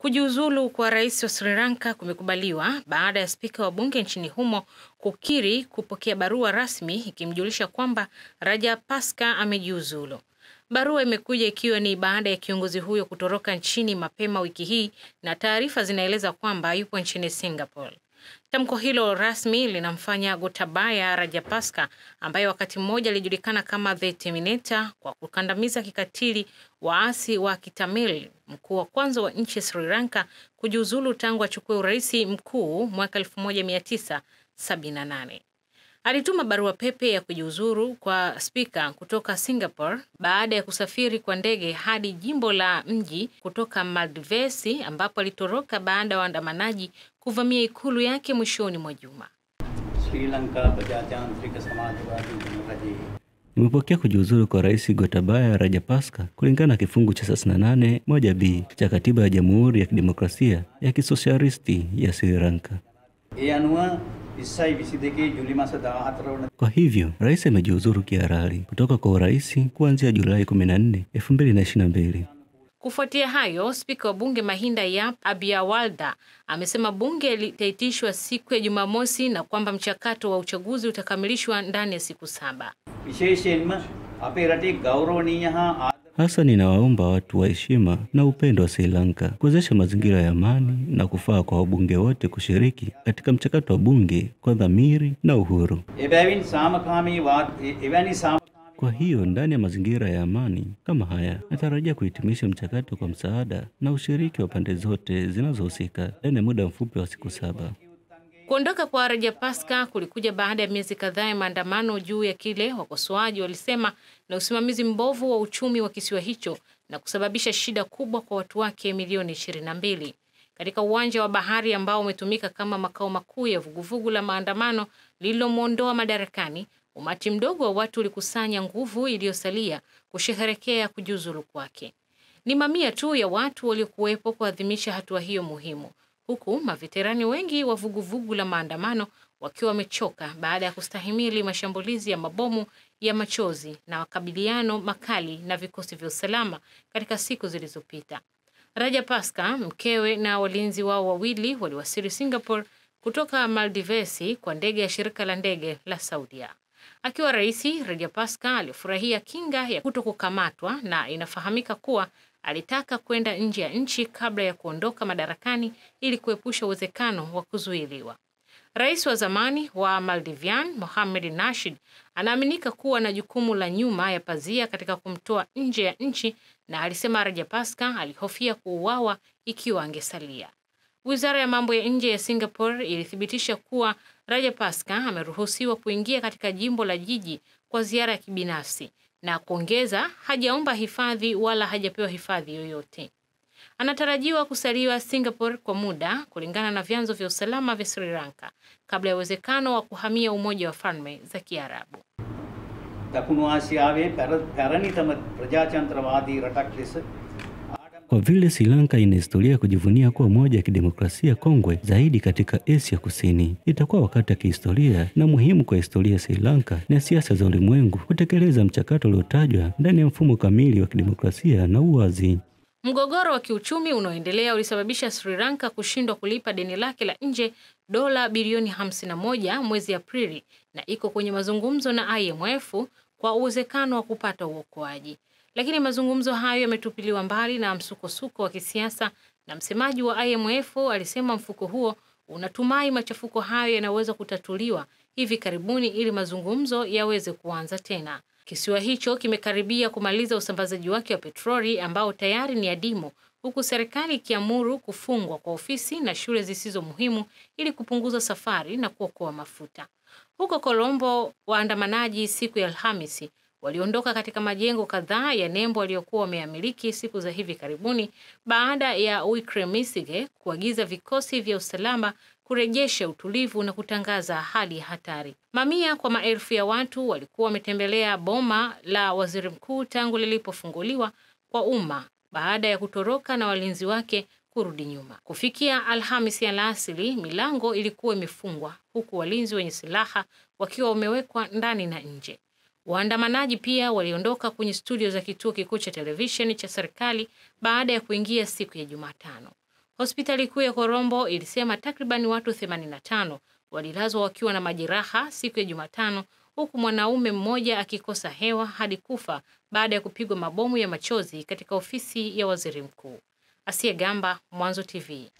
Kujiuzulu kwa rais wa Sri Lanka kumekubaliwa baada ya spika wa bunge nchini humo kukiri kupokea barua rasmi ikimjulisha kwamba Rajapaksa amejiuzulu. Barua imekuja ikiwa ni baada ya kiongozi huyo kutoroka nchini mapema wiki hii na taarifa zinaeleza kwamba yupo nchini Singapore. Tamko hilo rasmi linamfanya Gotabaya Rajapaksa ambaye wakati mmoja alijulikana kama The Terminator kwa kukandamiza kikatili waasi wa Kitamil, mkuu wa kwanza wa nchi Sri Lanka, kujiuzulu tangu achukue urais mkuu mwaka 1978. Alituma barua pepe ya kujiuzuru kwa spika kutoka Singapore baada ya kusafiri kwa ndege hadi jimbo la mji kutoka Madivesi ambapo alitoroka baada ya waandamanaji kuvamia ikulu yake mwishoni mwa juma. Nimepokea kujiuzuru kwa Rais Gotabaya Rajapaksa kulingana na kifungu cha 38 moja b cha katiba ya Jamhuri ya Kidemokrasia ya Kisosialisti ya Sri Lanka. E kwa hivyo rais amejiuzuru kihalali kutoka kwa urais kuanzia Julai 14, 2022. Kufuatia hayo, spika wa bunge Mahinda ya Abiawalda amesema bunge litaitishwa siku ya Jumamosi na kwamba mchakato wa uchaguzi utakamilishwa ndani ya siku saba. Hasa ninawaomba watu wa heshima na upendo wa Sri Lanka kuwezesha mazingira ya amani na kufaa kwa wabunge wote kushiriki katika mchakato wa bunge kwa dhamiri na uhuru. Kwa hiyo ndani ya mazingira ya amani kama haya, natarajia kuhitimisha mchakato kwa msaada na ushiriki wa pande zote zinazohusika ndani ya muda mfupi wa siku saba. Kuondoka kwa Rajapaksa kulikuja baada ya miezi kadhaa ya maandamano juu ya kile wakosoaji walisema na usimamizi mbovu wa uchumi wa kisiwa hicho na kusababisha shida kubwa kwa watu wake milioni mbili Katika uwanja wa bahari ambao umetumika kama makao makuu ya vuguvugu la maandamano lililomwondoa madarakani, Umati mdogo wa watu ulikusanya nguvu iliyosalia kusherehekea kujiuzulu kwake. Ni mamia tu ya watu waliokuwepo kuadhimisha hatua hiyo muhimu, huku maveterani wengi wa vuguvugu la maandamano wakiwa wamechoka baada ya kustahimili mashambulizi ya mabomu ya machozi na makabiliano makali na vikosi vya usalama katika siku zilizopita. Raja Paska, mkewe na walinzi wao wawili waliwasili Singapore kutoka Maldivesi kwa ndege ya shirika la ndege la Saudia. Akiwa rais, Rajapaksa alifurahia kinga ya kuto kukamatwa na inafahamika kuwa alitaka kwenda nje ya nchi kabla ya kuondoka madarakani ili kuepusha uwezekano wa kuzuiliwa. Rais wa zamani wa Maldivian Mohamed Nasheed anaaminika kuwa na jukumu la nyuma ya pazia katika kumtoa nje ya nchi, na alisema Rajapaksa alihofia kuuawa ikiwa angesalia. Wizara ya mambo ya nje ya Singapore ilithibitisha kuwa Raja Paska ameruhusiwa kuingia katika jimbo la jiji kwa ziara ya kibinafsi na kuongeza, hajaomba hifadhi wala hajapewa hifadhi yoyote. Anatarajiwa kusaliwa Singapore kwa muda, kulingana na vyanzo vya usalama vya Sri Lanka, kabla ya uwezekano wa kuhamia Umoja wa Falme za Kiarabu. දකුණු ආසියාවේ පැරණිතම ප්‍රජාතන්ත්‍රවාදී ratak ලෙස kwa vile Sri Lanka ina historia ya kujivunia kuwa moja ya kidemokrasia kongwe zaidi katika Asia Kusini, itakuwa wakati wa kihistoria na muhimu kwa historia ya Sri Lanka na siasa za ulimwengu kutekeleza mchakato uliotajwa ndani ya mfumo kamili wa kidemokrasia na uwazi. Mgogoro wa kiuchumi unaoendelea ulisababisha Sri Lanka kushindwa kulipa deni lake la nje dola bilioni 51 mwezi Aprili na iko kwenye mazungumzo na IMF kwa uwezekano wa kupata uokoaji lakini mazungumzo hayo yametupiliwa mbali na msukosuko wa kisiasa, na msemaji wa IMF alisema mfuko huo unatumai machafuko hayo yanaweza kutatuliwa hivi karibuni ili mazungumzo yaweze kuanza tena. Kisiwa hicho kimekaribia kumaliza usambazaji wake wa petroli ambao tayari ni adimu, huku serikali ikiamuru kufungwa kwa ofisi na shule zisizo muhimu ili kupunguza safari na kuokoa mafuta. Huko Kolombo, waandamanaji siku ya Alhamisi waliondoka katika majengo kadhaa ya nembo aliyokuwa wameamiliki siku za hivi karibuni baada ya Wikremesinghe kuagiza vikosi vya usalama kurejesha utulivu na kutangaza hali ya hatari. Mamia kwa maelfu ya watu walikuwa wametembelea boma la waziri mkuu tangu lilipofunguliwa kwa umma baada ya kutoroka na walinzi wake kurudi nyuma. Kufikia Alhamisi alasiri, milango ilikuwa imefungwa huku walinzi wenye silaha wakiwa wamewekwa ndani na nje. Waandamanaji pia waliondoka kwenye studio za kituo kikuu cha televisheni cha serikali baada ya kuingia siku ya Jumatano. Hospitali kuu ya Korombo ilisema takriban watu 85 walilazwa wakiwa na majeraha siku ya Jumatano, huku mwanaume mmoja akikosa hewa hadi kufa baada ya kupigwa mabomu ya machozi katika ofisi ya waziri mkuu. Asiye Gamba, Mwanzo TV.